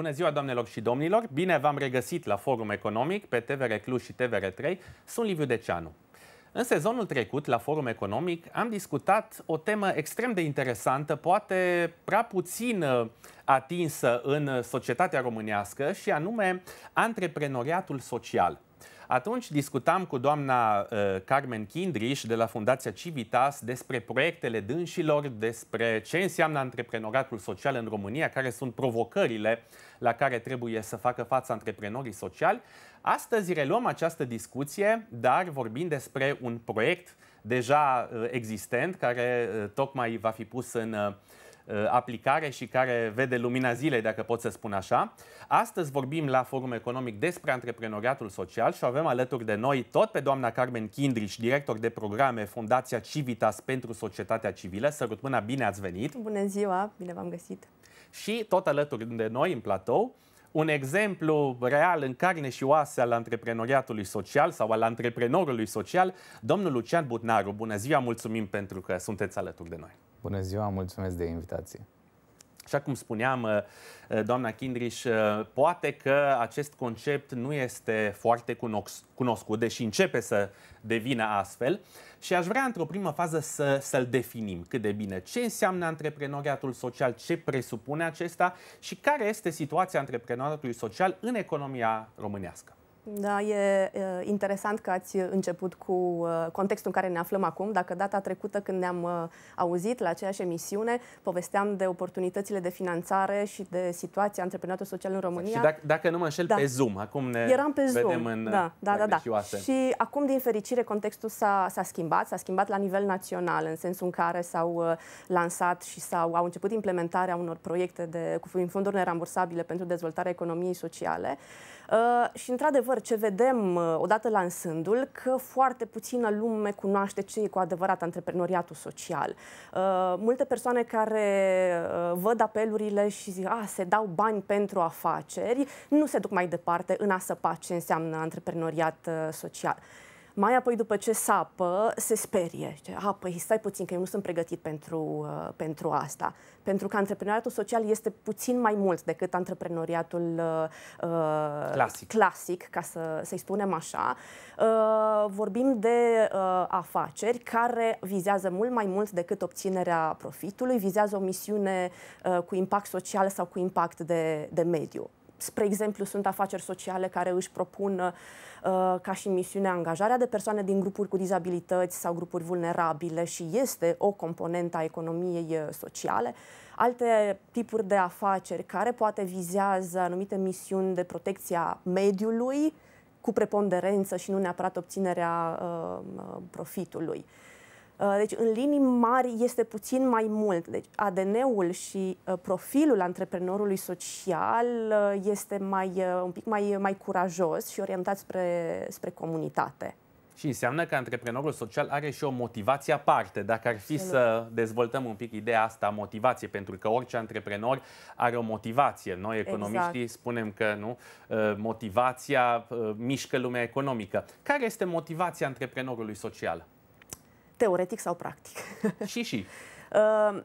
Bună ziua, doamnelor și domnilor! Bine v-am regăsit la Forum Economic pe TVR Cluj și TVR3. Sunt Liviu Deceanu. În sezonul trecut, la Forum Economic, am discutat o temă extrem de interesantă, poate prea puțin uh, atinsă în uh, societatea românească, și anume antreprenoriatul social. Atunci discutam cu doamna uh, Carmen Kindriș de la Fundația Civitas despre proiectele dânșilor, despre ce înseamnă antreprenoratul social în România, care sunt provocările la care trebuie să facă față antreprenorii sociali. Astăzi reluăm această discuție, dar vorbim despre un proiect deja uh, existent, care uh, tocmai va fi pus în uh, Uh, aplicare și care vede lumina zilei, dacă pot să spun așa. Astăzi vorbim la Forum Economic despre antreprenoriatul social și avem alături de noi tot pe doamna Carmen Kindriș, director de programe Fundația Civitas pentru Societatea Civilă. Sărut mâna, bine ați venit! Bună ziua, bine v-am găsit! Și tot alături de noi, în platou, un exemplu real în carne și oase al antreprenoriatului social sau al antreprenorului social, domnul Lucian Butnaru. Bună ziua, mulțumim pentru că sunteți alături de noi. Bună ziua, mulțumesc de invitație. Așa cum spuneam, uh, uh, doamna Kindriș, uh, poate că acest concept nu este foarte cunoscut, deși începe să devină astfel. Și aș vrea, într-o primă fază, să, să-l definim cât de bine. Ce înseamnă antreprenoriatul social, ce presupune acesta și care este situația antreprenoriatului social în economia românească? Da, e, interesant că ați început cu uh, contextul în care ne aflăm acum. Dacă data trecută când ne-am uh, auzit la aceeași emisiune, povesteam de oportunitățile de finanțare și de situația antreprenoriatului social în România. Și dacă, dacă nu mă înșel, da. pe Zoom. Acum ne Eram pe Zoom. vedem în da, da, da, da. Și acum, din fericire, contextul s-a, s-a schimbat. S-a schimbat la nivel național, în sensul în care s-au uh, lansat și s-au, au început implementarea unor proiecte de, cu fonduri nerambursabile pentru dezvoltarea economiei sociale. Uh, și, într-adevăr, ce vedem uh, odată lansându-l, că foarte puțină lume cunoaște ce e cu adevărat antreprenoriatul social. Uh, multe persoane care văd apelurile și zic, a, ah, se dau bani pentru afaceri, nu se duc mai departe în a săpa ce înseamnă antreprenoriat social. Mai apoi, după ce sapă, se sperie. Zice, a, păi stai puțin, că eu nu sunt pregătit pentru, uh, pentru asta. Pentru că antreprenoriatul social este puțin mai mult decât antreprenoriatul uh, uh, clasic. clasic, ca să, să-i spunem așa. Uh, vorbim de uh, afaceri care vizează mult mai mult decât obținerea profitului, vizează o misiune uh, cu impact social sau cu impact de, de mediu. Spre exemplu, sunt afaceri sociale care își propun uh, ca și misiune angajarea de persoane din grupuri cu dizabilități sau grupuri vulnerabile și este o componentă a economiei uh, sociale. Alte tipuri de afaceri care poate vizează anumite misiuni de protecția mediului cu preponderență și nu neapărat obținerea uh, profitului. Uh, deci, în linii mari, este puțin mai mult. Deci, ADN-ul și uh, profilul antreprenorului social uh, este mai, un pic mai, mai curajos și orientat spre, spre comunitate. Și înseamnă că antreprenorul social are și o motivație aparte. Dacă ar fi să dezvoltăm un pic ideea asta, motivație, pentru că orice antreprenor are o motivație. Noi, exact. economiștii, exact. spunem că nu, motivația mișcă lumea economică. Care este motivația antreprenorului social? Teoretic sau practic? Și și. Ehm,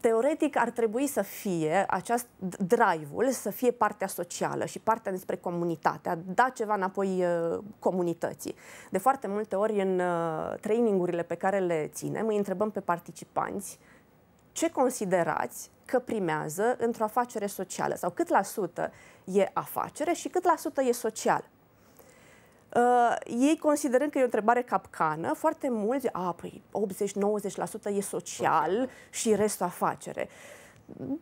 teoretic ar trebui să fie acest drive-ul, să fie partea socială și partea despre comunitate, a da ceva înapoi ehm, comunității. De foarte multe ori în ehm, trainingurile pe care le ținem, îi întrebăm pe participanți ce considerați că primează într-o afacere socială sau cât la sută e afacere și cât la sută e social. Uh, ei considerând că e o întrebare capcană, foarte mulți, a, păi 80-90% e social și restul afacere.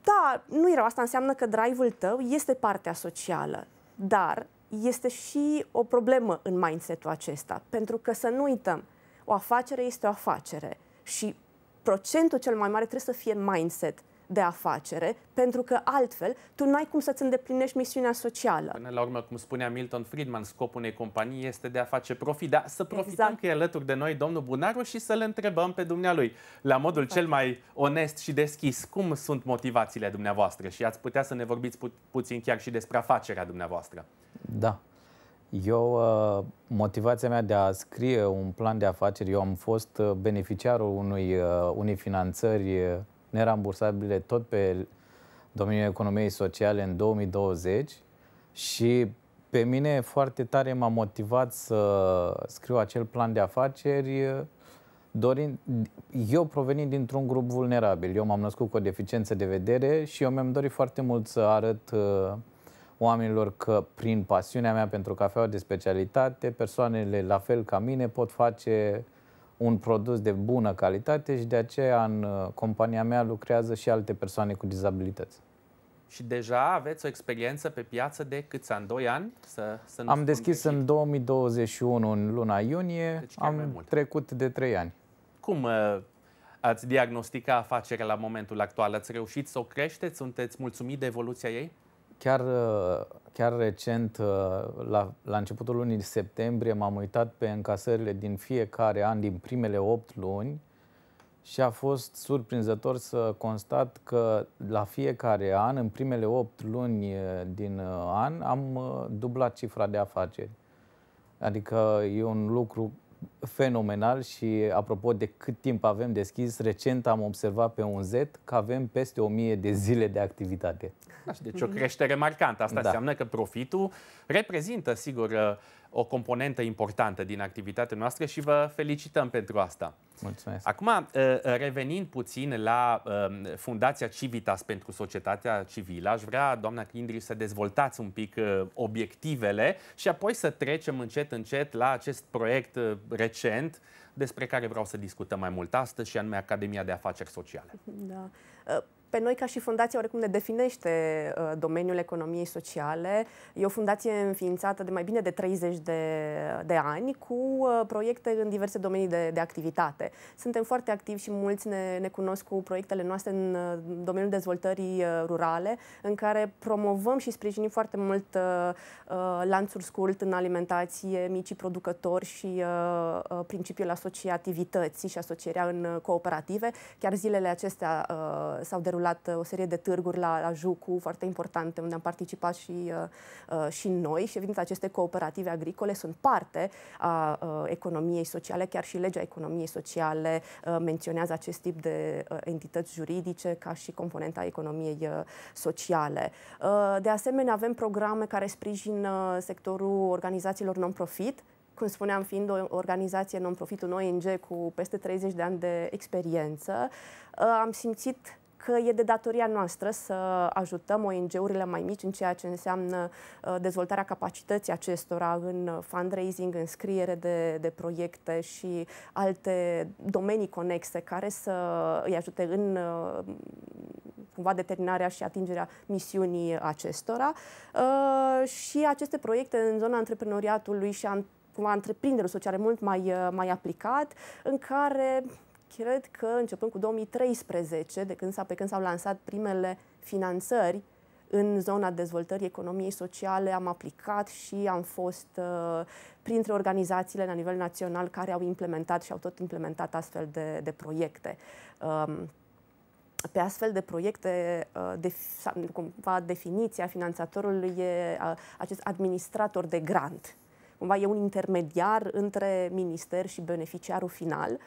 Da, nu era Asta înseamnă că drive-ul tău este partea socială, dar este și o problemă în mindset-ul acesta, pentru că să nu uităm, o afacere este o afacere și procentul cel mai mare trebuie să fie mindset de afacere, pentru că altfel tu n-ai cum să-ți îndeplinești misiunea socială. Până la urmă, cum spunea Milton Friedman, scopul unei companii este de a face profit, dar să profităm exact. că e alături de noi domnul Bunaru și să-l întrebăm pe dumnealui, la modul cel mai onest și deschis, cum sunt motivațiile dumneavoastră și ați putea să ne vorbiți pu- puțin chiar și despre afacerea dumneavoastră. Da. Eu, uh, motivația mea de a scrie un plan de afaceri, eu am fost uh, beneficiarul unui, uh, unei finanțări nerambursabile tot pe domeniul economiei sociale în 2020 și pe mine foarte tare m-a motivat să scriu acel plan de afaceri eh, dorind, eu provenind dintr-un grup vulnerabil. Eu m-am născut cu o deficiență de vedere și eu mi-am dorit foarte mult să arăt eh, oamenilor că prin pasiunea mea pentru cafeaua de specialitate, persoanele la fel ca mine pot face un produs de bună calitate și de aceea în uh, compania mea lucrează și alte persoane cu dizabilități. Și deja aveți o experiență pe piață de câți ani? doi ani? Să, să nu am deschis în 2021, în luna iunie, deci am trecut de trei ani. Cum uh, ați diagnostica afacerea la momentul actual? Ați reușit să o creșteți? Sunteți mulțumit de evoluția ei? chiar, uh, chiar recent, uh, la, la începutul lunii septembrie, m-am uitat pe încasările din fiecare an, din primele 8 luni, și a fost surprinzător să constat că la fiecare an, în primele 8 luni uh, din an, am dublat cifra de afaceri. Adică e un lucru fenomenal și apropo de cât timp avem deschis, recent am observat pe un Z că avem peste 1000 de zile de activitate. Deci o creștere marcantă. Asta da. înseamnă că profitul reprezintă, sigur, o componentă importantă din activitatea noastră și vă felicităm pentru asta. Mulțumesc. Acum, uh, revenind puțin la um, Fundația Civitas pentru Societatea Civilă, aș vrea, doamna Kindri, să dezvoltați un pic uh, obiectivele și apoi să trecem încet, încet la acest proiect uh, recent despre care vreau să discutăm mai mult astăzi și anume Academia de Afaceri Sociale. Da pe noi ca și fundație oricum ne definește uh, domeniul economiei sociale. E o fundație înființată de mai bine de 30 de, de ani cu uh, proiecte în diverse domenii de, de activitate. Suntem foarte activi și mulți ne, ne cunosc cu proiectele noastre în uh, domeniul dezvoltării uh, rurale, în care promovăm și sprijinim foarte mult uh, uh, lanțuri scurt în alimentație, micii producători și principiul asociativității și asocierea în cooperative. Chiar zilele acestea s-au derulat derulat uh, o serie de târguri la, la Jucu, foarte importante, unde am participat și, uh, uh, și noi și, evident, aceste cooperative agricole sunt parte a economiei sociale, chiar și legea economiei sociale menționează acest tip de entități juridice ca și componenta economiei sociale. De asemenea, avem programe care sprijină sectorul organizațiilor non-profit, cum spuneam, fiind o organizație non-profit, un ONG cu peste 30 de ani de experiență, am simțit că e de datoria noastră să ajutăm ONG-urile mai mici în ceea ce înseamnă uh, dezvoltarea capacității acestora în fundraising, în scriere de, de proiecte și alte domenii conexe care să îi ajute în uh, cumva determinarea și atingerea misiunii acestora. Uh, și aceste proiecte în zona antreprenoriatului și a cumva întreprinderilor sociale mult mai, mai aplicat, în care cred că începând cu 2013, de când pe când s-au lansat primele finanțări în zona dezvoltării economiei sociale, am aplicat și am fost uh, printre organizațiile la nivel național care au implementat și au tot implementat astfel de, de proiecte. Um, pe astfel de proiecte, uh, de, cumva definiția finanțatorului e uh, acest administrator de grant. Cumva e un intermediar între minister și beneficiarul final. Uh,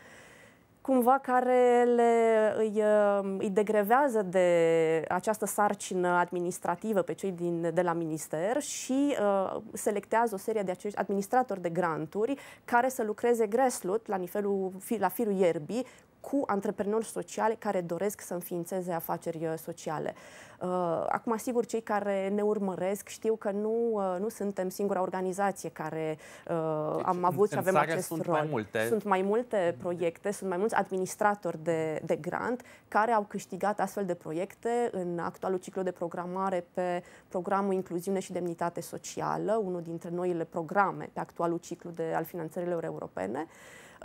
cumva care le, îi, um, îi degrevează de această sarcină administrativă pe cei din, de la minister și uh, selectează o serie de acești administratori de granturi care să lucreze greslut la nivelul la firul ierbii cu antreprenori sociale care doresc să înființeze afaceri uh, sociale. Uh, acum, sigur, cei care ne urmăresc știu că nu, uh, nu suntem singura organizație care deci, am avut și avem acest sunt rol. Mai multe. Sunt mai multe proiecte, sunt mai mulți administratori de, de grant care au câștigat astfel de proiecte în actualul ciclu de programare pe programul Incluziune și Demnitate Socială, unul dintre noile programe pe actualul ciclu de al finanțărilor europene.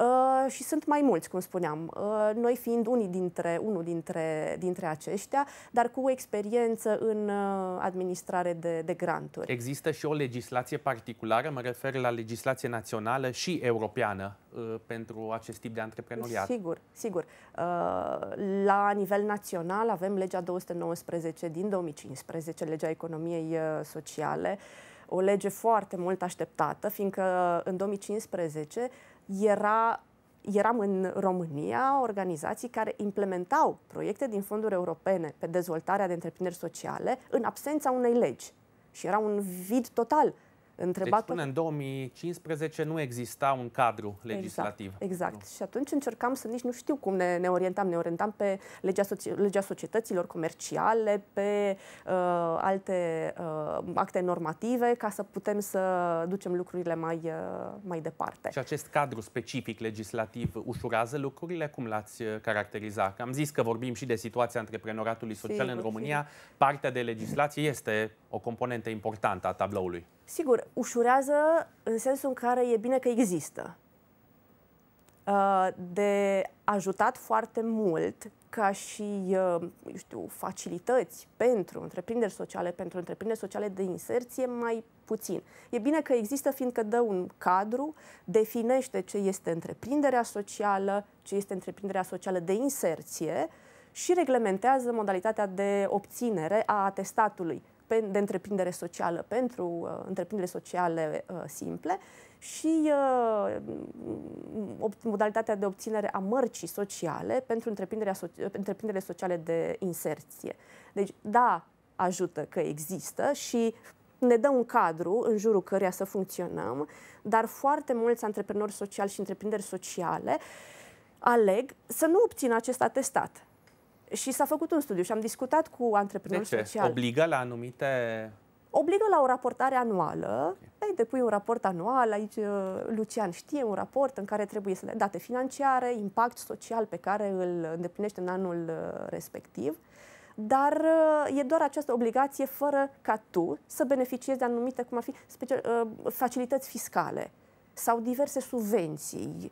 Uh, și sunt mai mulți, cum spuneam, uh, noi fiind unii dintre, unul dintre, dintre aceștia, dar cu experiență în uh, administrare de, de granturi. Există și o legislație particulară, mă refer la legislație națională și europeană uh, pentru acest tip de antreprenoriat. Sigur, sigur. Uh, la nivel național avem legea 219 din 2015, legea economiei uh, sociale, o lege foarte mult așteptată, fiindcă uh, în 2015 era, eram în România organizații care implementau proiecte din fonduri europene pe dezvoltarea de întreprinderi sociale în absența unei legi. Și era un vid total Întrebat deci până în 2015 nu exista un cadru exact, legislativ. Exact, exact. și atunci încercam să nici nu știu cum ne, ne orientam. Ne orientam pe legea, soci- legea societăților comerciale, pe uh, alte uh, acte normative, ca să putem să ducem lucrurile mai, uh, mai departe. Și acest cadru specific legislativ ușurează lucrurile? Cum l-ați uh, caracteriza? Am zis că vorbim și de situația antreprenoratului social sigur, în România. Sigur. Partea de legislație este o componentă importantă a tabloului. Sigur, ușurează în sensul în care e bine că există. Uh, de ajutat foarte mult ca și, eu uh, știu, facilități pentru întreprinderi sociale, pentru întreprinderi sociale de inserție mai puțin. E bine că există, fiindcă dă un cadru, definește ce este întreprinderea socială, ce este întreprinderea socială de inserție și reglementează modalitatea de obținere a atestatului de întreprindere socială pentru uh, întreprindere sociale uh, simple și uh, modalitatea de obținere a mărcii sociale pentru so- întreprinderile sociale de inserție. Deci, da, ajută că există și ne dă un cadru în jurul căruia să funcționăm, dar foarte mulți antreprenori sociali și întreprinderi sociale aleg să nu obțină acest atestat și s-a făcut un studiu și am discutat cu social. de ce? Social. Obligă la anumite obligă la o raportare anuală. Okay. Ai păi, depui un raport anual, aici uh, Lucian știe un raport în care trebuie să le date financiare, impact social pe care îl îndeplinește în anul uh, respectiv, dar uh, e doar această obligație fără ca tu să beneficiezi de anumite, cum ar fi, special, facilități fiscale sau diverse subvenții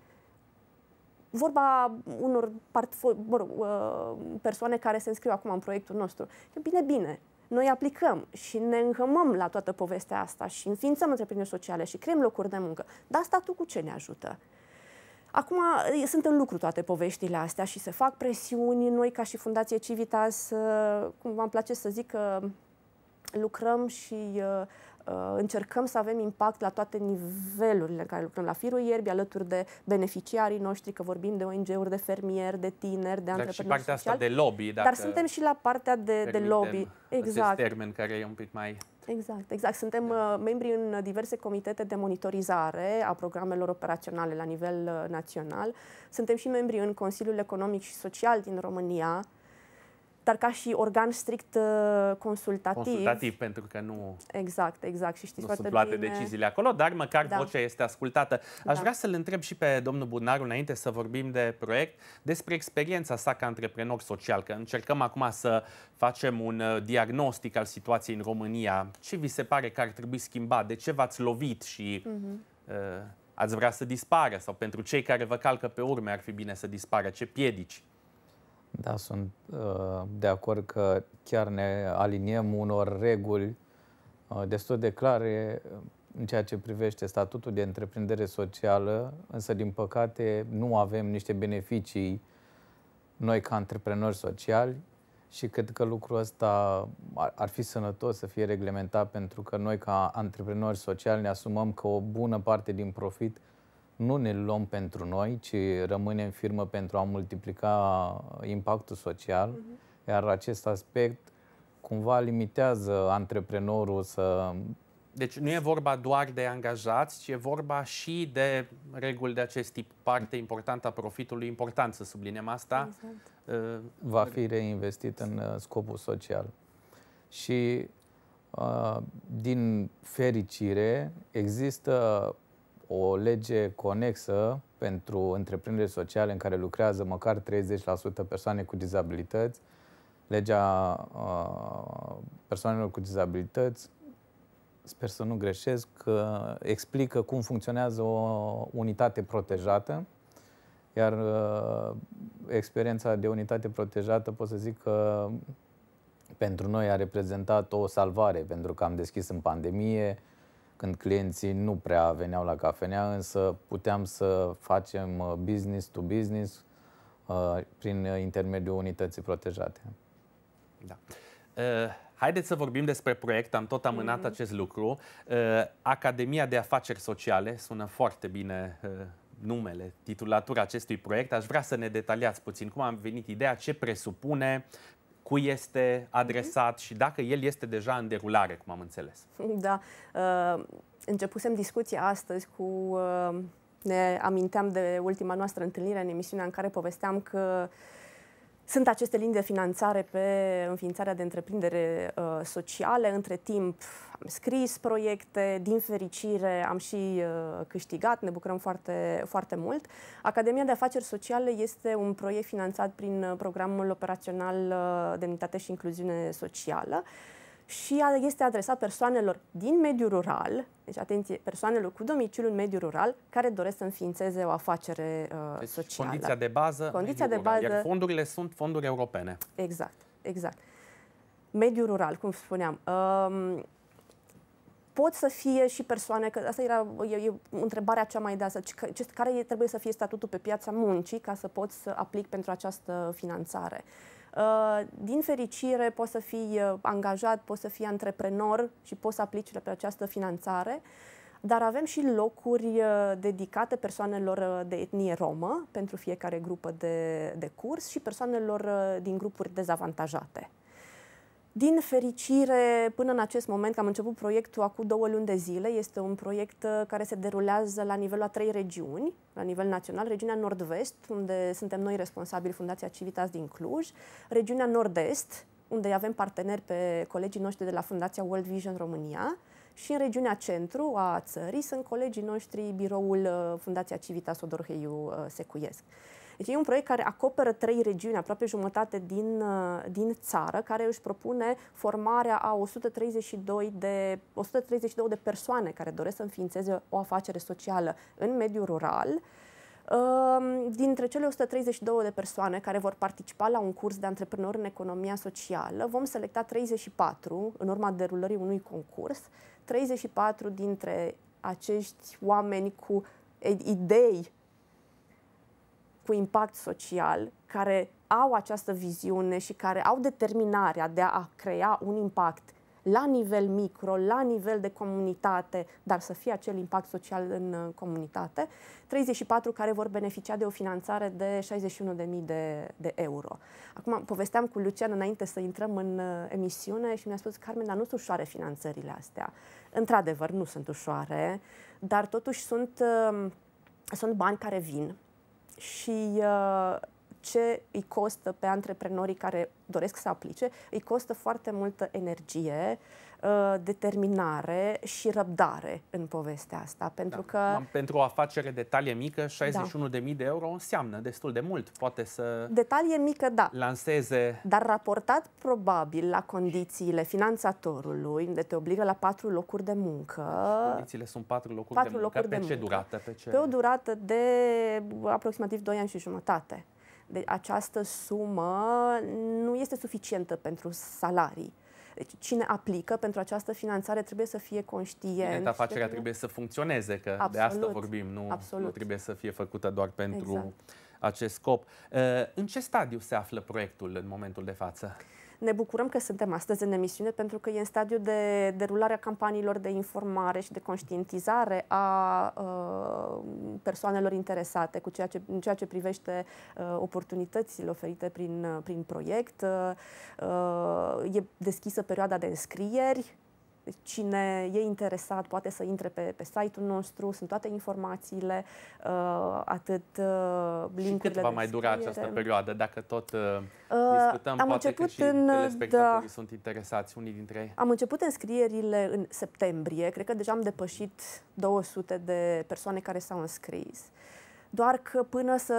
vorba unor partfo- bă, uh, persoane care se înscriu acum în proiectul nostru. E bine, bine, noi aplicăm și ne înhămăm la toată povestea asta și înființăm întreprinderi sociale și creăm locuri de muncă. Dar statul cu ce ne ajută? Acum sunt în lucru toate poveștile astea și se fac presiuni. Noi, ca și Fundație Civitas, cum v-am place să zic că lucrăm și uh, Uh, încercăm să avem impact la toate nivelurile în care lucrăm, la firul ierbii, alături de beneficiarii noștri, că vorbim de ONG-uri, de fermieri, de tineri, de dar antreprenori și partea social, asta de lobby, dacă Dar suntem și la partea de, de lobby. Exact. Acest termen care e un pic mai... Exact, exact. Suntem da. Uh, membri în diverse comitete de monitorizare a programelor operaționale la nivel uh, național. Suntem și membri în Consiliul Economic și Social din România, dar ca și organ strict uh, consultativ. Consultativ, pentru că nu. Exact, exact. Și știți nu foarte sunt luate bine. deciziile acolo, dar măcar da. vocea este ascultată. Aș da. vrea să-l întreb și pe domnul Bunaru, înainte să vorbim de proiect, despre experiența sa ca antreprenor social, că încercăm acum să facem un uh, diagnostic al situației în România. Ce vi se pare că ar trebui schimbat? De ce v-ați lovit și. Uh-huh. Uh, ați vrea să dispară sau pentru cei care vă calcă pe urme ar fi bine să dispară? Ce piedici da, sunt uh, de acord că chiar ne aliniem unor reguli uh, destul de clare uh, în ceea ce privește statutul de întreprindere socială, însă, din păcate, nu avem niște beneficii noi ca antreprenori sociali și cred că lucrul ăsta ar, ar fi sănătos să fie reglementat pentru că noi ca antreprenori sociali ne asumăm că o bună parte din profit nu ne luăm pentru noi, ci rămânem firmă pentru a multiplica impactul social, uh-huh. iar acest aspect cumva limitează antreprenorul să... Deci nu e vorba doar de angajați, ci e vorba și de reguli de acest tip. Parte importantă a profitului, important să subliniem asta. Exact. Uh, va fi reinvestit în uh, scopul social. Și uh, din fericire există o lege conexă pentru întreprinderi sociale în care lucrează măcar 30% persoane cu dizabilități, legea uh, persoanelor cu dizabilități, sper să nu greșesc, că uh, explică cum funcționează o unitate protejată, iar uh, experiența de unitate protejată pot să zic că pentru noi a reprezentat o salvare, pentru că am deschis în pandemie, când clienții nu prea veneau la cafenea, însă puteam să facem uh, business to business uh, prin uh, intermediul unității protejate. Da. Haideți să vorbim despre proiect, am tot amânat mm-hmm. acest lucru. Academia de Afaceri Sociale, sună foarte bine numele, titulatura acestui proiect. Aș vrea să ne detaliați puțin cum am venit ideea, ce presupune, cui este adresat mhm. și dacă el este deja în derulare, cum am înțeles. Da. Uh, începusem discuția astăzi cu... Uh, ne aminteam de ultima noastră întâlnire în emisiunea în care povesteam că sunt aceste linii de finanțare pe înființarea de întreprindere uh, sociale. Între timp am scris proiecte, din fericire am și uh, câștigat, ne bucurăm foarte, foarte mult. Academia de Afaceri Sociale este un proiect finanțat prin uh, programul operațional uh, Demnitate și Incluziune Socială. Uh, și este adresat persoanelor din mediul rural, deci atenție, persoanelor cu domiciliu în mediul rural care doresc să înființeze o afacere uh, deci, socială. Condiția de bază. Condiția de bază. Iar fondurile sunt fonduri europene. Exact, exact. Mediul rural, cum spuneam. Um, pot să fie și persoane, că asta era e, e întrebarea cea mai de asta, ce, care trebuie să fie statutul pe piața muncii ca să poți să aplic pentru această finanțare. Uh, Uh, din fericire, poți să fii uh, angajat, poți să fii antreprenor și poți să aplici pe această finanțare dar avem și locuri uh, dedicate persoanelor de etnie romă pentru fiecare grupă de, de curs și persoanelor din grupuri dezavantajate. Din fericire, până în acest moment, că am început proiectul acum două luni de zile, este un proiect uh, care se derulează la nivelul a trei regiuni, la nivel național, regiunea Nord-Vest, unde suntem noi responsabili, Fundația Civitas din Cluj, regiunea Nord-Est, unde avem parteneri pe colegii noștri de la Fundația World Vision România, și în regiunea centru a țării sunt colegii noștri, biroul uh, Fundația Civitas Odorheiu uh, Secuiesc. Deci e un proiect care acoperă trei regiuni, aproape jumătate din, uh, din țară, care își propune formarea a 132 de, 132 de persoane care doresc să înființeze o afacere socială în mediul rural. Um, dintre cele 132 de persoane care vor participa la un curs de antreprenori în economia socială, vom selecta 34 în urma derulării unui concurs, 34 dintre acești oameni cu idei cu impact social, care au această viziune și care au determinarea de a crea un impact la nivel micro, la nivel de comunitate, dar să fie acel impact social în uh, comunitate, 34 care vor beneficia de o finanțare de 61.000 de, de euro. Acum, povesteam cu Lucian înainte să intrăm în uh, emisiune și mi-a spus, Carmen, dar nu sunt ușoare finanțările astea. Într-adevăr, nu sunt ușoare, dar totuși sunt, uh, sunt bani care vin, și uh, ce îi costă pe antreprenorii care doresc să aplice, îi costă foarte multă energie, uh, Uh, determinare și răbdare în povestea asta. Pentru da. că... Pentru o afacere de talie mică, 61.000 da. de euro înseamnă destul de mult. Poate să... Detalie mică, da. Lanseze... Dar raportat probabil la condițiile finanțatorului, unde te obligă la patru locuri de muncă. condițiile sunt patru locuri patru de muncă. Locuri pe de ce muncă. durată? Pe, ce... pe o durată de uh, aproximativ 2 ani și jumătate. de deci această sumă nu este suficientă pentru salarii deci cine aplică pentru această finanțare trebuie să fie conștient. Bine, afacerea trebuie... trebuie să funcționeze, că Absolut. de asta vorbim, nu, nu trebuie să fie făcută doar pentru exact. acest scop. Uh, în ce stadiu se află proiectul în momentul de față? Uh, ne bucurăm că suntem astăzi în emisiune pentru că e în stadiu de derulare a campaniilor de informare și de conștientizare a uh, persoanelor interesate cu ceea ce, în ceea ce privește uh, oportunitățile oferite prin, uh, prin proiect. Uh, uh, e deschisă perioada de înscrieri, Cine e interesat poate să intre pe, pe site-ul nostru, sunt toate informațiile, uh, atât uh, linkurile Și cât va mai dura această perioadă, dacă tot uh, uh discutăm, am poate început că și în, uh, da, sunt interesați, unii dintre ei. Am început înscrierile în septembrie, cred că deja am depășit 200 de persoane care s-au înscris. Doar că până să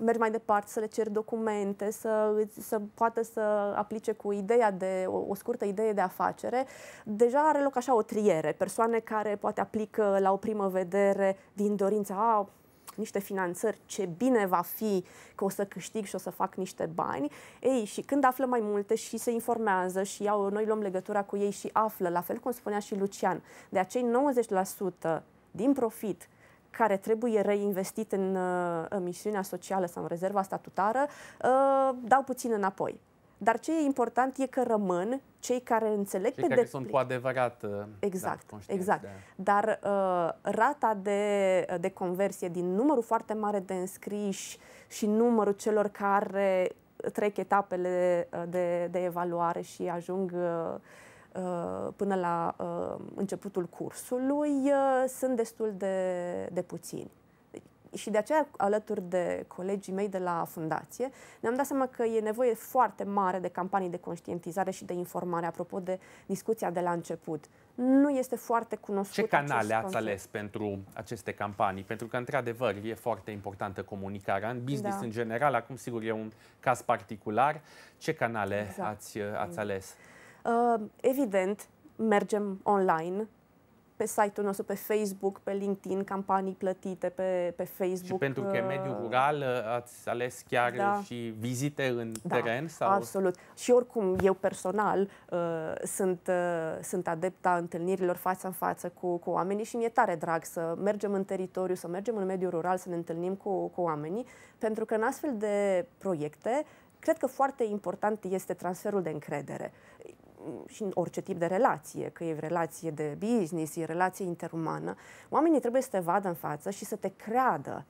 mergi mai departe, să le ceri documente, să, să poată să aplice cu ideea de o, o scurtă idee de afacere, deja are loc așa o triere. Persoane care poate aplică la o primă vedere din dorința, a, niște finanțări, ce bine va fi că o să câștig și o să fac niște bani. Ei, și când află mai multe și se informează și iau, noi luăm legătura cu ei și află, la fel cum spunea și Lucian, de acei 90% din profit care trebuie reinvestit în, uh, în misiunea socială sau în rezerva statutară, uh, dau puțin înapoi. Dar ce e important e că rămân cei care înțeleg cei pe care deplin. sunt cu adevărat uh, da, exact, exact, da, exact. De... Dar uh, rata de, de conversie din numărul foarte mare de înscriși și numărul celor care trec etapele de, de evaluare și ajung uh, Uh, până la uh, începutul cursului uh, sunt destul de, de puțini. Și de aceea, alături de colegii mei de la fundație, ne-am dat seama că e nevoie foarte mare de campanii de conștientizare și de informare, apropo de discuția de la început nu este foarte cunoscut. Ce canale ați conflict. ales pentru aceste campanii? Pentru că, într-adevăr, e foarte importantă comunicarea în business da. în general. Acum, sigur, e un caz particular. Ce canale exact. ați, ați ales? Ehm, evident, mergem online, pe site-ul nostru, pe Facebook, pe LinkedIn, campanii plătite pe, pe Facebook. Și pentru că e uh, mediul rural, uh, ați ales chiar da. și vizite în da, teren? Sau? absolut. Și oricum, eu personal uh, sunt, uh, sunt adepta întâlnirilor față în față cu, cu oamenii și mi-e tare drag să mergem în teritoriu, să mergem în mediul rural, să ne întâlnim cu, cu oamenii, pentru că în astfel de proiecte, cred că foarte important este transferul de încredere și în orice tip de relație, că e relație de business, e relație interumană, oamenii trebuie să te vadă în față și să te creadă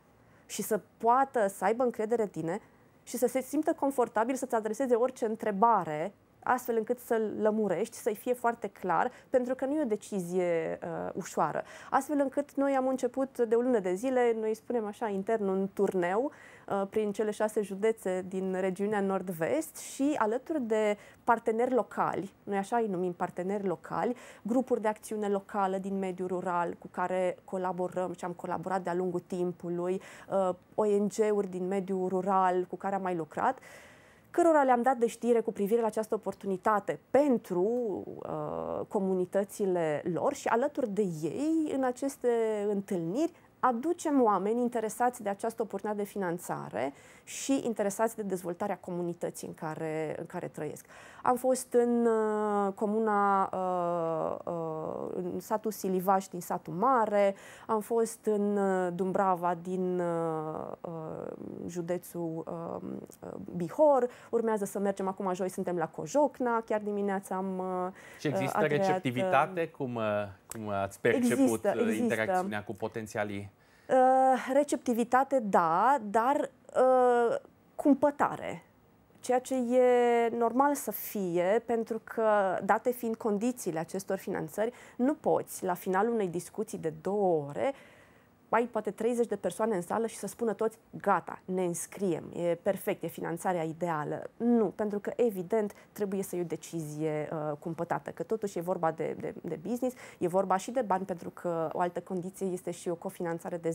și să poată să aibă încredere în tine și să se simtă confortabil să-ți adreseze orice întrebare astfel încât să-l lămurești, să-i fie foarte clar, pentru că nu e o decizie uh, ușoară. Astfel încât noi am început de o lună de zile, noi spunem așa, intern un turneu uh, prin cele șase județe din regiunea nord-vest și alături de parteneri locali, noi așa îi numim parteneri locali, grupuri de acțiune locală din mediul rural cu care colaborăm și am colaborat de-a lungul timpului, uh, ONG-uri din mediul rural cu care am mai lucrat, cărora le-am dat de știre cu privire la această oportunitate pentru uh, comunitățile lor și alături de ei în aceste întâlniri aducem oameni interesați de această oportunitate de finanțare și interesați de dezvoltarea comunității în care, în care trăiesc. Am fost în uh, comuna, uh, uh, în satul Silivaș din satul Mare, am fost în uh, Dumbrava din uh, uh, județul uh, uh Bihor, urmează să mergem acum joi, suntem la Cojocna, chiar dimineața am uh, Și există uh, adreat, receptivitate? Uh, cum, uh, cum ați perceput există, există. interacțiunea cu potențialii Uh, receptivitate, da, dar uh, cumpătare ceea ce e normal să fie, pentru că, date fiind condițiile acestor finanțări, nu poți, la finalul unei discuții de două ore, ai poate 30 de persoane în sală și să spună toți, gata, ne înscriem, e perfect, e finanțarea ideală. Nu, pentru că evident trebuie să iei o decizie uh, cumpătată, că totuși e vorba de, de, de business, e vorba și de bani, pentru că o altă condiție este și o cofinanțare de 10%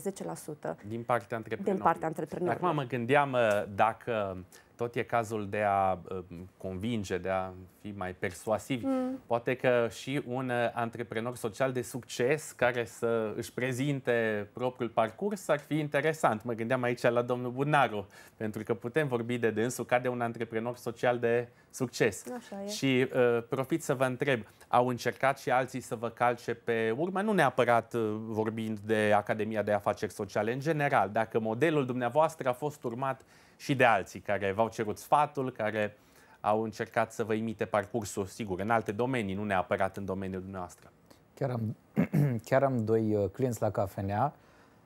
din partea antreprenorului. Din partea Acum mă gândeam uh, dacă tot e cazul de a uh, convinge, de a fi mai persuasivi. Mm. Poate că și un uh, antreprenor social de succes care să își prezinte propriul parcurs ar fi interesant. Mă gândeam aici la domnul Bunaru, pentru că putem vorbi de dânsul ca de un antreprenor social de succes. Așa e. Și uh, profit să vă întreb, au încercat și alții să vă calce pe urmă, nu neapărat uh, vorbind de Academia de Afaceri Sociale, în general, dacă modelul dumneavoastră a fost urmat și de alții care v-au cerut sfatul, care au încercat să vă imite parcursul, sigur, în alte domenii, nu neapărat în domeniul dumneavoastră. Chiar am, chiar am doi uh, clienți la cafenea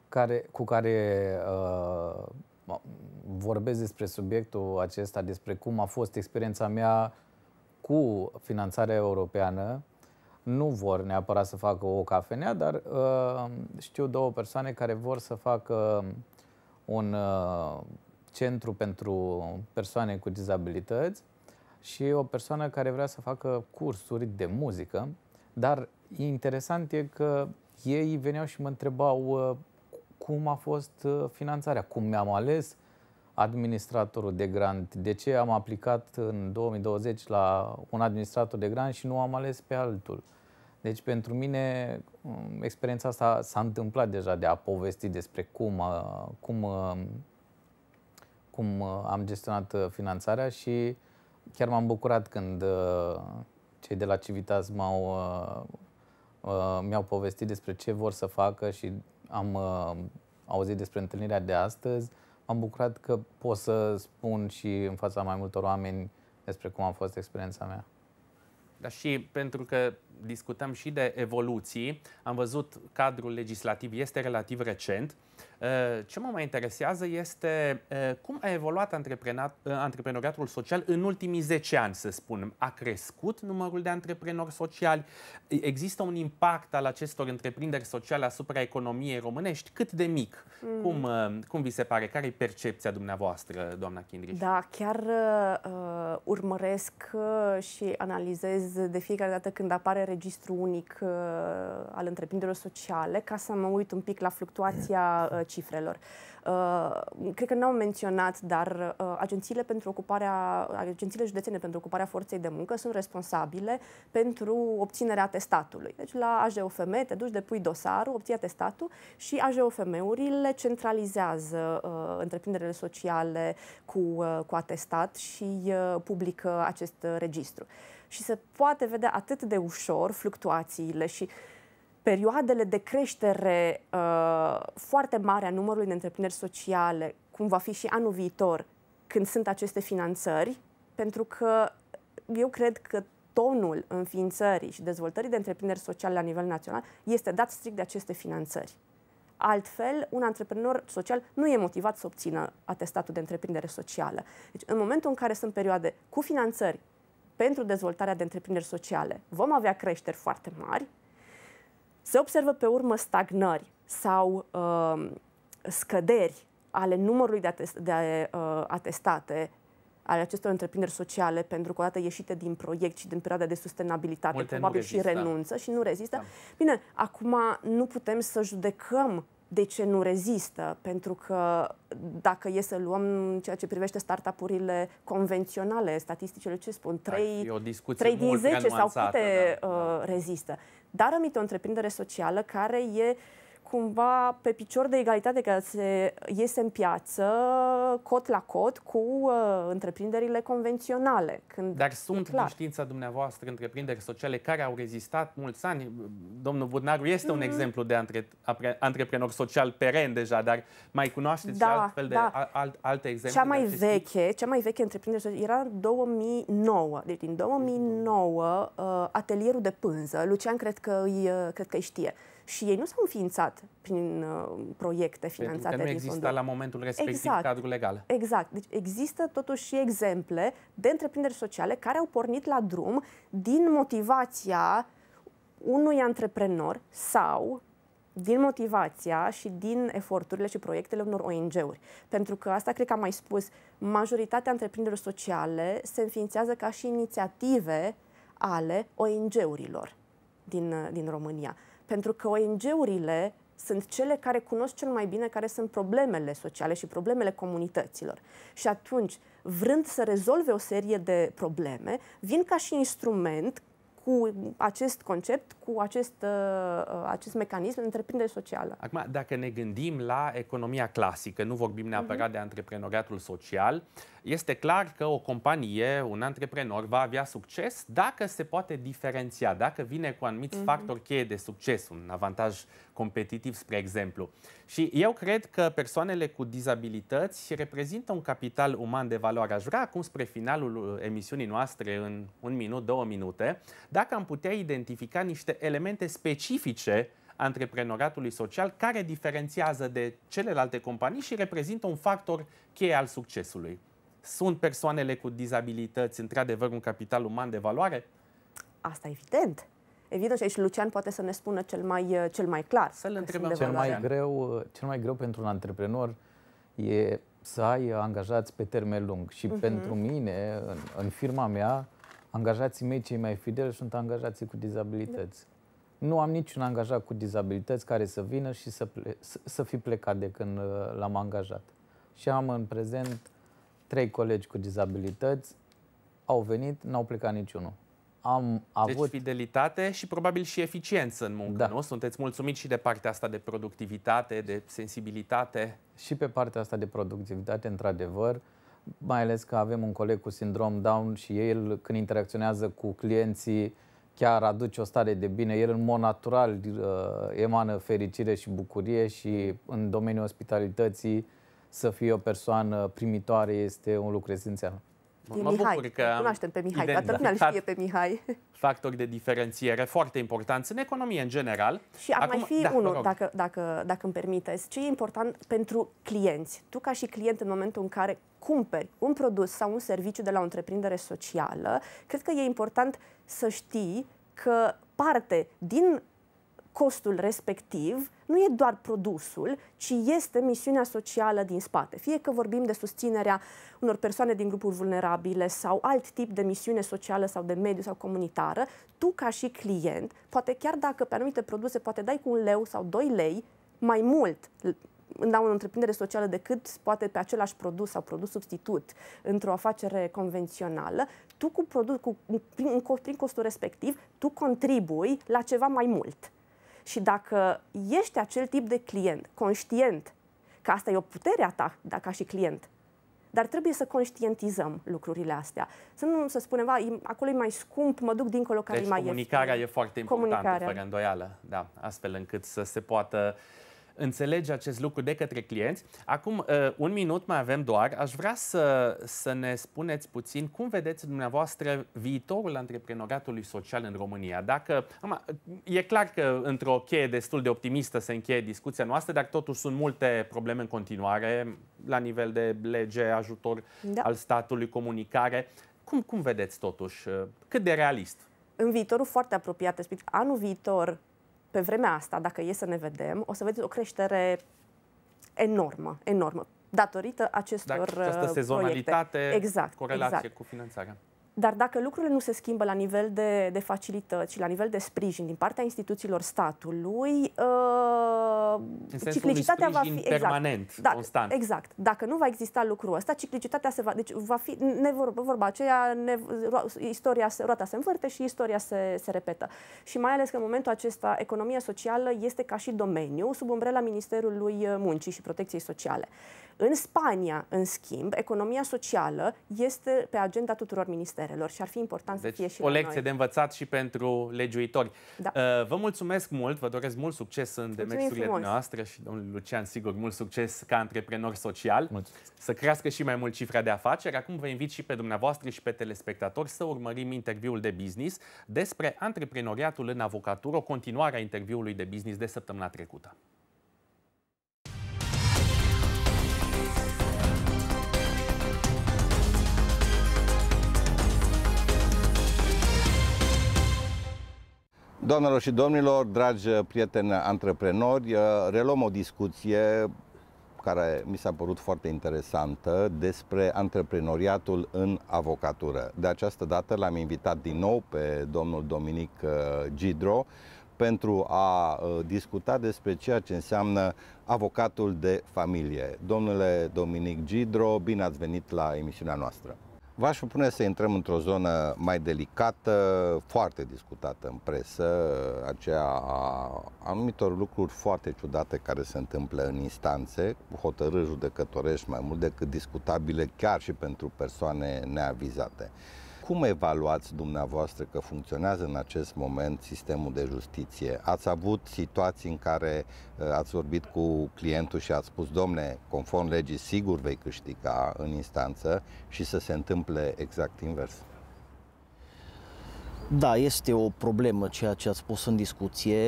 care, cu care uh, vorbesc despre subiectul acesta, despre cum a fost experiența mea cu finanțarea europeană. Nu vor neapărat să facă o cafenea, dar uh, știu două persoane care vor să facă un uh, centru pentru persoane cu dizabilități și o persoană care vrea să facă cursuri de muzică, dar interesant e că ei veneau și mă întrebau uh, cum a fost uh, finanțarea, cum mi-am ales administratorul de grant, de ce am aplicat în 2020 la un administrator de grant și nu am ales pe altul. Deci pentru mine um, experiența asta s-a întâmplat deja de a povesti despre cum, uh, cum cum uh, am gestionat uh, finanțarea și chiar m-am bucurat când uh, cei de la Civitas m-au, mi-au povestit despre ce vor să facă și am auzit despre întâlnirea de astăzi. M-am bucurat că pot să spun și în fața mai multor oameni despre cum a fost experiența mea. Dar și pentru că discutăm și de evoluții, am văzut cadrul legislativ este relativ recent. Uh, Eh, ce mă mai interesează este eh, cum a evoluat eh, antreprenoriatul social în ultimii 10 ani, să spunem. A crescut numărul de antreprenori sociali? Există un impact al acestor întreprinderi sociale asupra economiei românești? Cât de mic? Mm. Cum, cum vi se pare? Care e percepția dumneavoastră, doamna Chindriș? Da, chiar uh, urmăresc și analizez de fiecare dată când apare registru unic uh, al întreprinderilor sociale ca să mă uit un pic la fluctuația uh, cifrelor. Uh, cred că n-am menționat, dar uh, agențiile, pentru ocuparea, agențiile județene pentru ocuparea forței de muncă sunt responsabile pentru obținerea atestatului. Deci la AJOFM te duci, depui dosarul, obții atestatul și AJOFM-urile centralizează uh, întreprinderile sociale cu, cu atestat și publică acest registru și se poate vedea atât de ușor fluctuațiile și perioadele de creștere uh, foarte mare a numărului de întreprinderi sociale, cum va fi și anul viitor, când sunt aceste finanțări, pentru că eu cred că tonul înființării și dezvoltării de întreprinderi sociale la nivel național este dat strict de aceste finanțări. Altfel, un antreprenor social nu e motivat să obțină atestatul de întreprindere socială. Deci, în momentul în care sunt perioade cu finanțări pentru dezvoltarea de întreprinderi sociale, vom avea creșteri foarte mari, se observă pe urmă stagnări sau uh, scăderi ale numărului de, atest- de uh, atestate ale acestor întreprinderi sociale, pentru că odată ieșite din proiect și din perioada de sustenabilitate, Multe probabil și renunță și nu rezistă. Da. Bine, acum nu putem să judecăm de ce nu rezistă, pentru că dacă e să luăm ceea ce privește startup-urile convenționale, statisticile ce spun, 3, 3 din 10 sau câte da, uh, da. rezistă. Dar am o întreprindere socială care e uh, cumva pe picior de egalitate că se iese în piață cot la cot cu uh, întreprinderile convenționale. Când Dar sunt clar. în știința dumneavoastră întreprinderi sociale care au rezistat mulți ani. Domnul Budnaru este mm-hmm. un mhm. exemplu de antre, apre, antreprenor social peren deja, dar mai cunoașteți da, și altfel da. de al, alte exemple? Cea mai veche, cea mai veche întreprindere socială era în 2009. Deci din 2009 uh, atelierul de pânză, Lucian cred că îi, uh, cred că îi știe și ei nu s-au înființat prin uh, proiecte finanțate Pentru că nu exista fonduri. la momentul respectiv exact, cadrul legal. Exact. Deci există totuși și exemple de întreprinderi sociale care au pornit la drum din motivația unui antreprenor sau din motivația și din eforturile și proiectele unor ONG-uri. Pentru că asta cred că am mai spus, majoritatea întreprinderilor sociale se înființează ca și inițiative ale ONG-urilor din, uh, din România pentru că ONG-urile sunt cele care cunosc cel mai bine care sunt problemele sociale și problemele comunităților. Și atunci, vrând să rezolve o serie de probleme, vin ca și instrument cu acest concept, cu acest, uh, uh acest mecanism întreprindere socială. Acum, dacă ne gândim la economia clasică, nu vorbim neapărat uh-huh. de antreprenoriatul social, uh, este clar că o companie, un antreprenor va avea succes dacă se poate diferenția, dacă vine cu anumiți uh-huh. factori cheie de succes, un avantaj competitiv, spre exemplu. Și eu cred că persoanele cu dizabilități reprezintă un capital uman de valoare. Aș vrea acum spre finalul uh, emisiunii noastre, în un minut, două minute, dacă am putea identifica niște elemente specifice antreprenoratului social care diferențiază de celelalte companii și reprezintă un factor cheie al succesului. Sunt persoanele cu dizabilități într-adevăr un capital uman de valoare? Asta evident. Evident, și aici Lucian poate să ne spună cel mai, uh, cel mai clar. Să-l întrebăm. Cel mai, greu, uh, cel mai greu pentru un antreprenor e să ai angajați pe termen lung. Și uh-huh. pentru mine, în, în firma mea, angajații mei cei mai fideli sunt angajații cu dizabilități. De- da. Nu am niciun angajat cu dizabilități care să vină și să, ple- să, să fi plecat de când uh, l-am angajat. Și am în prezent trei colegi cu dizabilități au venit, n-au plecat niciunul. Am deci avut... Deci fidelitate și probabil și eficiență în muncă, da. nu? Sunteți mulțumiți și de partea asta de productivitate, de sensibilitate? Și pe partea asta de productivitate, într-adevăr, mai ales că avem un coleg cu sindrom Down și el, când interacționează cu clienții, chiar aduce o stare de bine. El, în mod natural, uh, emană fericire și bucurie și în domeniul ospitalității să fie o persoană primitoare este un lucru esențial. E mă Mihai. bucur că... Cunoaștem pe Mihai, toată lumea îl știe pe Mihai. Factor de diferențiere foarte important în economie în general. Și ar Acum, mai fi da, unul, dacă, dacă, dacă îmi permiteți. Ce e important pentru clienți? Tu ca și client în momentul în care cumperi un produs sau un serviciu de la o întreprindere socială, cred că e important să știi că parte din costul respectiv nu e doar produsul, ci este misiunea socială din spate. Fie că vorbim de susținerea unor persoane din grupuri vulnerabile sau alt tip de misiune socială sau de mediu sau comunitară, tu ca și client, poate chiar dacă pe anumite produse poate dai cu un leu sau doi lei mai mult în o întreprindere socială decât poate pe același produs sau produs substitut într-o afacere convențională, tu cu produs, cu, prin, prin costul respectiv, tu contribui la ceva mai mult. Și dacă ești acel tip de client, conștient, că asta e o putere a ta dacă și client, dar trebuie să conștientizăm lucrurile astea. Să nu să spunem, va, acolo e mai scump, mă duc dincolo care deci, mai comunicarea e foarte importantă, fără îndoială, da, astfel încât să se poată uh, înțelege acest lucru de către clienți. Acum, uh, un minut mai avem doar. Aș vrea să, să ne spuneți puțin cum vedeți dumneavoastră viitorul antreprenoratului social în România. Dacă, e clar că într-o cheie destul de optimistă se încheie discuția noastră, dar totuși sunt multe probleme în continuare la nivel de lege, ajutor da. al statului, comunicare. Cum, cum vedeți totuși? Uh, cât de realist? În viitorul foarte apropiat, anul viitor pe vremea asta, dacă e să ne vedem, o să vedeți o creștere enormă, enormă, datorită acestor Dacă această uh, sezonalitate, proiecte. Exact, corelație exact. cu finanțarea. Dar dacă lucrurile nu se schimbă la nivel de, de facilități, la nivel de sprijin din partea instituțiilor statului, uh, în ciclicitatea va fi exact, permanent, da, constant. Exact. Dacă nu va exista lucrul ăsta, ciclicitatea se va deci va fi ne vorba, vorba aceea ne, istoria se, roata se învârte și istoria se, se repetă. Și mai ales că în momentul acesta economia socială este ca și domeniu sub umbrela Ministerului Muncii și Protecției Sociale. Uh, în Spania, în schimb, economia socială este pe agenda tuturor ministerelor și ar fi important deci, să fie și o lecție noi. de învățat și pentru legiuitori. Da. Uh, vă mulțumesc mult, vă doresc mult succes în demersurile noastre și domnul Lucian, sigur, mult succes ca antreprenor social. Mulțumesc. Să crească și mai mult cifra de afaceri. Acum vă invit și pe dumneavoastră și pe telespectatori să urmărim interviul de business despre antreprenoriatul în avocatură, o continuare a interviului de business de săptămâna trecută. Doamnelor și domnilor, dragi uh, prieteni uh, antreprenori, uh, reluăm o discuție care mi s-a părut foarte interesantă despre antreprenoriatul în avocatură. De această dată l-am invitat din nou pe domnul Dominic Gidro pentru a discuta despre ceea ce înseamnă avocatul de familie. Domnule Dominic Gidro, bine ați venit la emisiunea noastră. V-aș propune să intrăm într-o zonă mai delicată, foarte discutată în presă, aceea a anumitor lucruri foarte ciudate care se întâmplă în instanțe, cu hotărâri judecătorești mai mult decât discutabile chiar și pentru persoane neavizate. Cum evaluați dumneavoastră că funcționează în acest moment sistemul de justiție? Ați avut situații în care uh, ați vorbit cu clientul și ați spus, domne, conform legii, sigur vei câștiga în instanță și să se întâmple exact invers? Da, este o problemă ceea ce ați spus în discuție.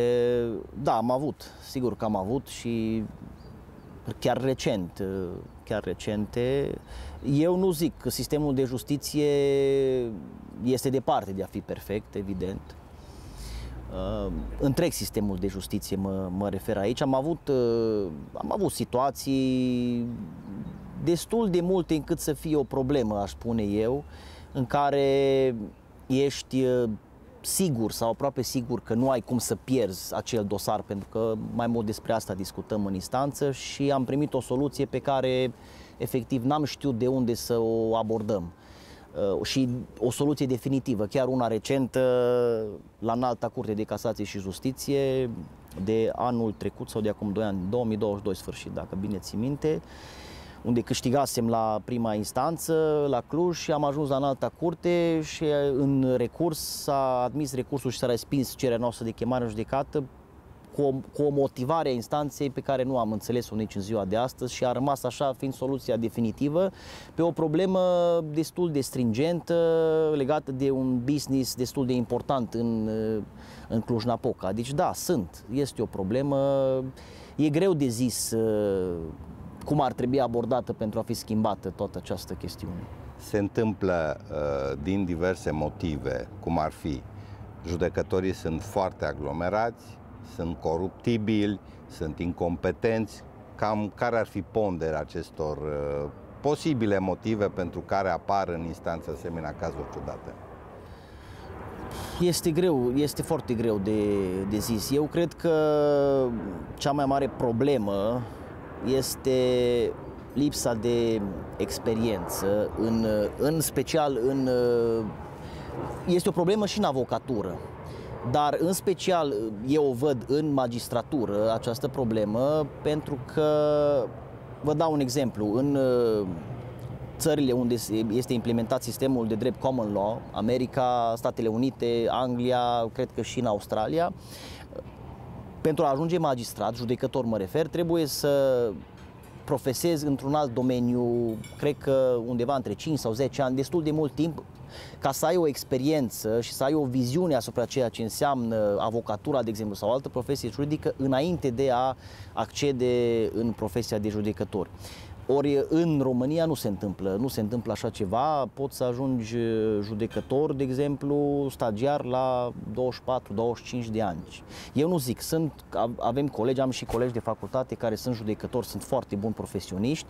Da, am avut, sigur că am avut și chiar recent uh, chiar recente. Eu nu zic că sistemul de justiție este departe de a fi perfect, evident. Uh, întreg sistemul de justiție mă, mă refer aici. Am avut, uh, am avut situații destul de multe încât să fie o problemă, aș spune eu, în care ești uh, sigur sau aproape sigur că nu ai cum să pierzi acel dosar, pentru că mai mult despre asta discutăm în instanță și am primit o soluție pe care efectiv n-am știut de unde să o abordăm. Uh, și o soluție definitivă, chiar una recentă uh, la Înalta Curte de Casație și Justiție de anul trecut sau de acum 2 ani, 2022 sfârșit, dacă bine ți minte, uh, unde câștigasem la prima instanță, la Cluj și am ajuns la înalta curte și în recurs s-a admis recursul și s-a respins cererea noastră de chemare în judecată cu o, cu o motivare a instanței pe care nu am înțeles-o nici în ziua de astăzi și a rămas așa fiind soluția definitivă pe o problemă destul de stringentă legată de un business destul de important în, în Cluj-Napoca. Deci da, sunt, este o problemă, e greu de zis cum ar trebui abordată pentru a fi schimbată toată această chestiune? Se întâmplă uh, din diverse motive, cum ar fi judecătorii sunt foarte aglomerați, sunt coruptibili, sunt incompetenți, cam care ar fi ponderea acestor uh, posibile motive pentru care apar în instanță asemenea cazuri ciudate? Este greu, este foarte greu de, de zis. Eu cred că cea mai mare problemă este lipsa de experiență, în, în special în... Este o problemă și în avocatură, dar în special eu o văd în magistratură, această problemă, pentru că, vă dau un exemplu, în țările unde este implementat sistemul de drept common law, America, Statele Unite, Anglia, cred că și în Australia, uh, pentru a ajunge magistrat, judecător mă refer, trebuie să profesez într-un alt domeniu, cred că undeva între 5 sau 10 ani, destul de mult timp, ca să ai o experiență și să ai o viziune asupra ceea ce înseamnă avocatura, de exemplu, sau altă profesie juridică, înainte de a accede în profesia de judecător. Ori în România nu se întâmplă, nu se întâmplă așa ceva, poți să ajungi eh, judecător, de exemplu, stagiar la 24-25 de ani. Eu nu zic, sunt, avem colegi, am și colegi de facultate care sunt judecători, sunt foarte buni profesioniști,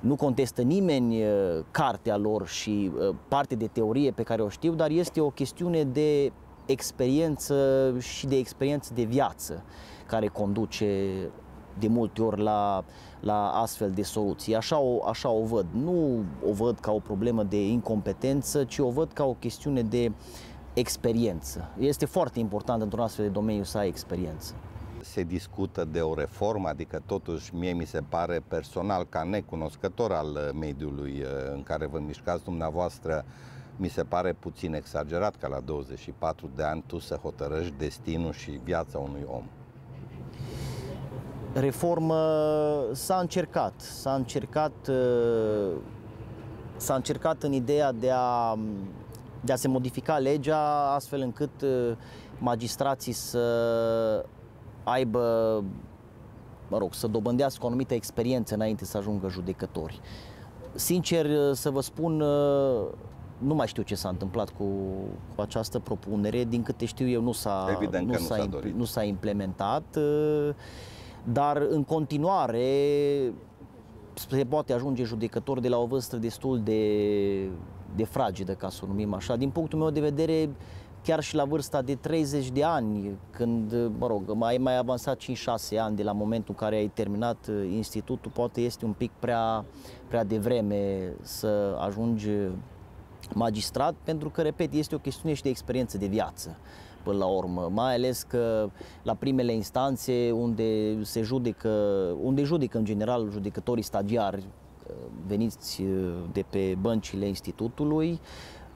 nu contestă nimeni eh, cartea lor și eh, parte de teorie pe care o știu, dar este o chestiune de experiență și de experiență de viață care conduce de multe ori la, la astfel de soluții. Așa o, așa o văd. Nu o văd ca o problemă de incompetență, ci o văd ca o chestiune de experiență. Este foarte important într-un astfel de domeniu să ai experiență se discută de o reformă, adică totuși mie mi se pare personal ca necunoscător al mediului uh, în care vă mișcați dumneavoastră, mi se pare puțin exagerat ca la 24 de ani tu să hotărăști destinul și viața unui om reformă s-a încercat. S-a încercat, s-a încercat în ideea de a, de a se modifica legea astfel încât magistrații să aibă, mă rog, să dobândească o anumită experiență înainte să ajungă judecători. Sincer să vă spun, nu mai știu ce s-a întâmplat cu, cu această propunere. Din câte știu eu, nu s-a, nu s-a, nu s-a implementat. Uh, dar în continuare se poate ajunge judecător de la o vârstă destul de, de fragedă, ca să o numim așa. Din punctul meu de vedere, chiar și la vârsta de 30 de ani, când, mă rog, mai, mai avansat 5-6 ani de la momentul în care ai terminat uh, institutul, poate este un pic prea, prea devreme să ajungi uh, magistrat, pentru că, repet, este o chestiune și de experiență de viață până la urmă, mai ales că la primele instanțe unde se judecă, unde judecă în general judecătorii stagiari uh, veniți uh, de pe băncile institutului,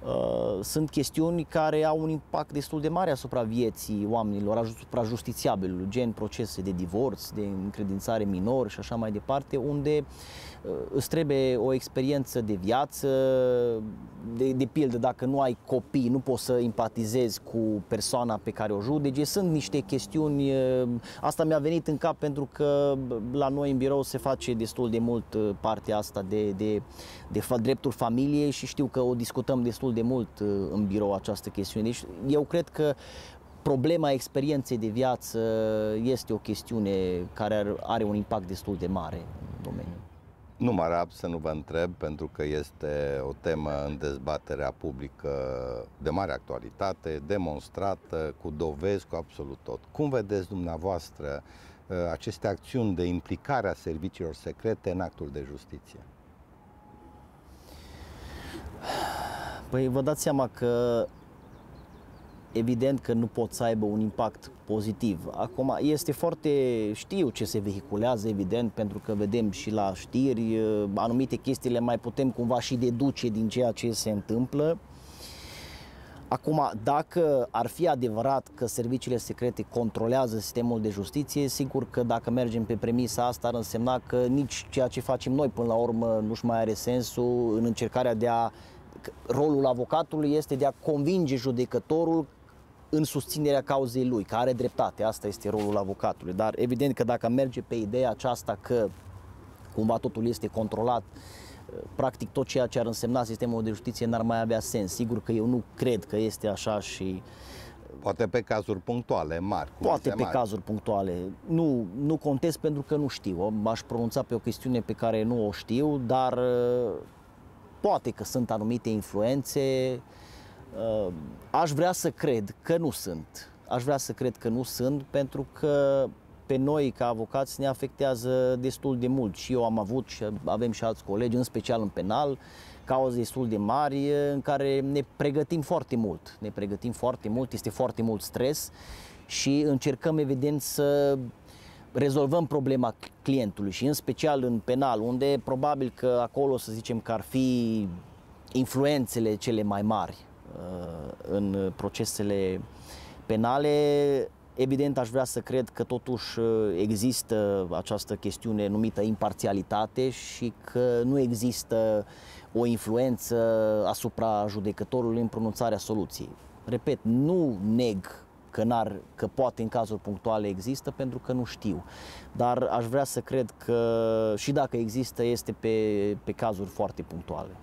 uh, sunt chestiuni care au un impact destul de mare asupra vieții oamenilor, asupra justițiabilului, gen procese de divorț, de încredințare minor și așa mai departe, unde uh, Uh, îți trebuie o experiență de viață, de, de pildă dacă nu ai copii, nu poți să empatizezi cu persoana pe care o judeci. Sunt niște chestiuni, uh, asta mi-a venit în cap pentru că uh, la noi în birou se face destul de mult partea asta de, de, de, dreptul familiei și știu că o discutăm destul de mult în birou această chestiune. Deci eu cred că problema experienței de viață este o chestiune care are un impact destul de mare în domeniu. Nu mă rab să nu vă întreb, pentru că este o temă în dezbaterea publică de mare actualitate, demonstrată, cu dovezi, cu absolut tot. Cum vedeți dumneavoastră uh, aceste acțiuni de implicare a serviciilor secrete în actul de justiție? Păi vă dați seama că evident că nu pot să aibă un impact pozitiv. Acum, este foarte, știu ce se vehiculează, evident, pentru că vedem și la știri, uh, anumite chestii le mai putem cumva și deduce din ceea ce se întâmplă. Acum, dacă ar fi adevărat că serviciile secrete controlează sistemul de justiție, sigur că dacă mergem pe premisa asta ar însemna că nici ceea ce facem noi până la urmă nu-și mai are sensul în încercarea de a rolul avocatului este de a convinge judecătorul în susținerea cauzei lui, care are dreptate, asta este rolul avocatului. Dar evident că dacă merge pe ideea aceasta că cumva totul este controlat, practic tot ceea ce ar însemna sistemul de justiție n-ar mai avea sens. Sigur că eu nu cred că este așa și Poate pe cazuri punctuale, mari. Poate pe mari. cazuri punctuale. Nu, nu contest pentru că nu știu. M-aș pronunța pe o chestiune pe care nu o știu, dar poate că sunt anumite influențe Ehm, aș vrea să cred că nu sunt. Aș vrea să cred că nu sunt pentru că pe noi ca avocați ne afectează destul de mult și eu am avut și avem și alți colegi, în special în penal, cauze destul de mari în care ne pregătim foarte mult. Ne pregătim foarte mult, este foarte mult stres și încercăm evident să rezolvăm problema clientului și în special în penal, unde probabil că acolo să zicem că ar fi influențele cele mai mari Uh, în procesele penale. Evident, aș vrea să cred că totuși uh, există această chestiune numită imparțialitate și că nu există o influență asupra judecătorului în pronunțarea soluției. Repet, nu neg că, n-ar, că poate în cazuri punctuale există, pentru că nu știu. Dar aș vrea să cred că și dacă există, este pe, pe cazuri foarte punctuale.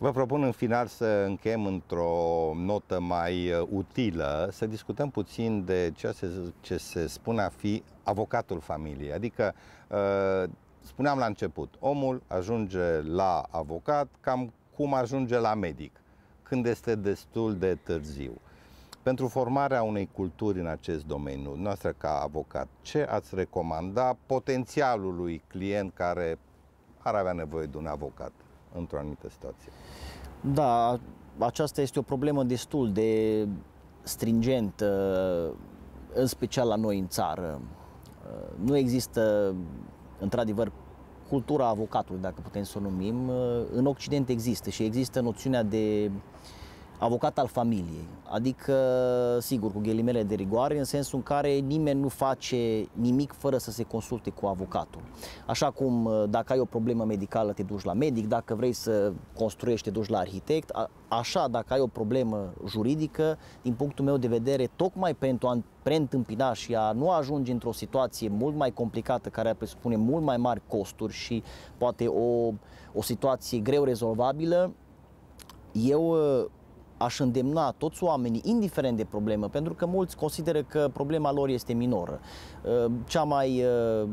Vă propun în final să încheiem într-o notă mai uh, utilă, să discutăm puțin de ceea ce, ce se spune a fi avocatul familiei. Adică, uh, spuneam la început, omul ajunge la avocat cam cum ajunge la medic, când este destul de târziu. Pentru formarea unei culturi în acest domeniu, noastră ca avocat, ce ați recomanda potențialului client care ar avea nevoie de un avocat? într-o anumită situație. Da, aceasta este o problemă destul de stringentă, în special la noi în țară. Nu există, într-adevăr, cultura avocatului, dacă putem să o numim. În Occident există și există noțiunea de uh, avocat al familiei. Adică, sigur, cu ghilimele de rigoare, în sensul în care nimeni nu face nimic fără să se consulte cu avocatul. Așa cum uh, dacă ai o problemă medicală te duci la medic, dacă vrei să construiești te duci la arhitect, așa dacă ai o problemă juridică, din punctul meu de vedere, tocmai pentru a preîntâmpina și a nu ajunge într-o situație mult mai complicată care presupune mult mai mari costuri și poate o, o situație greu rezolvabilă, eu uh, aș îndemna toți oamenii, indiferent de problemă, pentru că mulți consideră că problema lor este minoră. Uh, cea mai uh,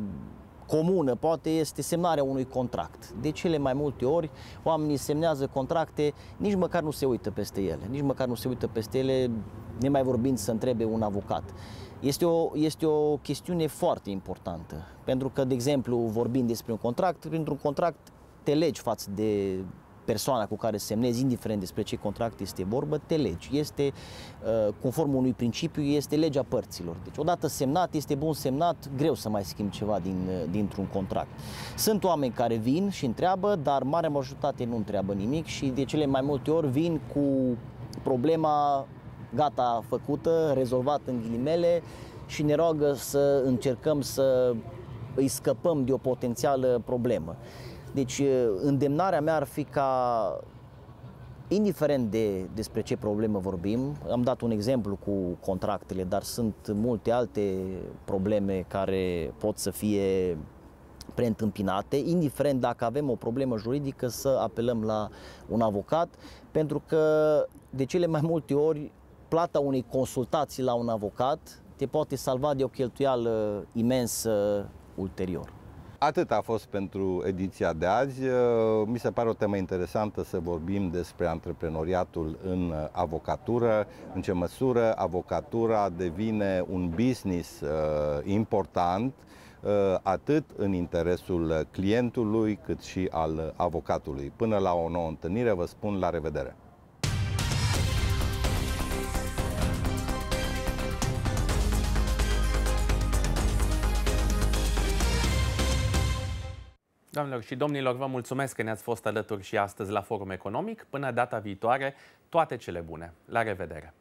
comună poate este semnarea unui contract. De cele mai multe ori oamenii semnează contracte, nici măcar nu se uită peste ele, nici măcar nu se uită peste ele, nemai vorbind să întrebe un avocat. Este o, este o chestiune foarte importantă, pentru că, de exemplu, vorbind despre un contract, printr-un contract te legi față de persoana cu care semnezi, indiferent despre ce contract este vorbă, te legi. Este, uh, conform unui principiu, este legea părților. Deci, odată semnat, este bun semnat, greu să mai schimbi ceva din, uh, dintr-un contract. Sunt oameni care vin și întreabă, dar marea majoritate nu întreabă nimic și de cele mai multe ori vin cu problema gata făcută, rezolvat în ghilimele și ne roagă să încercăm să îi scăpăm de o potențială problemă. Deci, îndemnarea mea ar fi ca, indiferent de despre ce problemă vorbim, am dat un exemplu cu contractele, dar sunt multe alte probleme care pot să fie preîntâmpinate, indiferent dacă avem o problemă juridică să apelăm la un avocat, pentru că de cele mai multe ori plata unei consultații la un avocat te poate salva de o cheltuială imensă ulterior. Atât a fost pentru ediția de azi. Uh, mi se pare o temă interesantă să vorbim despre antreprenoriatul în uh, avocatură, în ce măsură avocatura devine un business uh, important atât în interesul clientului cât și al avocatului. Până la o nouă întâlnire, vă spun la revedere! Doamnelor și domnilor, vă mulțumesc că ne-ați fost alături și astăzi la Forum Economic. Până data viitoare, toate cele bune. La revedere!